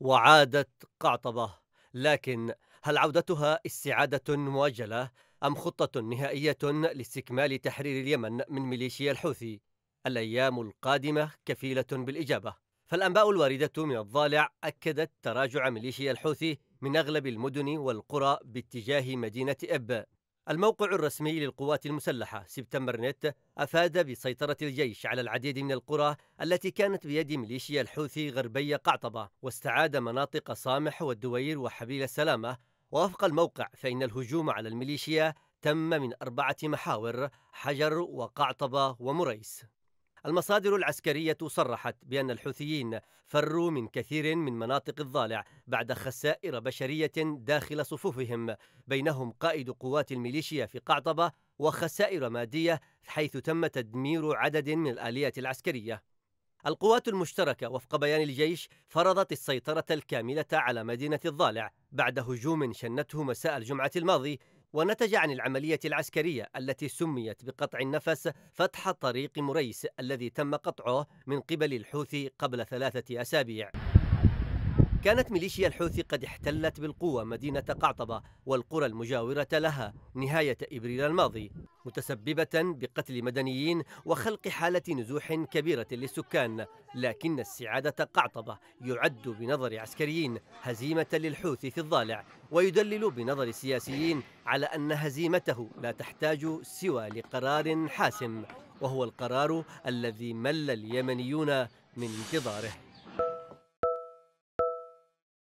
وعادت قعطبة لكن هل عودتها استعادة مؤجلة أم خطة نهائية لاستكمال تحرير اليمن من ميليشيا الحوثي؟ الأيام القادمة كفيلة بالإجابة فالأنباء الواردة من الضالع أكدت تراجع ميليشيا الحوثي من أغلب المدن والقرى باتجاه مدينة إب الموقع الرسمي للقوات المسلحة سبتمبر نت أفاد بسيطرة الجيش على العديد من القرى التي كانت بيد ميليشيا الحوثي غربية قعطبة واستعاد مناطق صامح والدوير وحبيل السلامة ووفق الموقع فإن الهجوم على الميليشيا تم من أربعة محاور حجر وقعطبة ومريس المصادر العسكرية صرحت بأن الحوثيين فروا من كثير من مناطق الضالع بعد خسائر بشرية داخل صفوفهم بينهم قائد قوات الميليشيا في قعطبة وخسائر مادية حيث تم تدمير عدد من الآلية العسكرية القوات المشتركة وفق بيان الجيش فرضت السيطرة الكاملة على مدينة الضالع بعد هجوم شنته مساء الجمعة الماضي ونتج عن العملية العسكرية التي سميت بقطع النفس فتح طريق مريس الذي تم قطعه من قبل الحوثي قبل ثلاثة أسابيع كانت ميليشيا الحوثي قد احتلت بالقوة مدينة قعطبة والقرى المجاورة لها نهاية إبريل الماضي متسببة بقتل مدنيين وخلق حالة نزوح كبيرة للسكان لكن استعادة قعطبة يعد بنظر عسكريين هزيمة للحوثي في الضالع ويدلل بنظر سياسيين على أن هزيمته لا تحتاج سوى لقرار حاسم وهو القرار الذي مل اليمنيون من انتظاره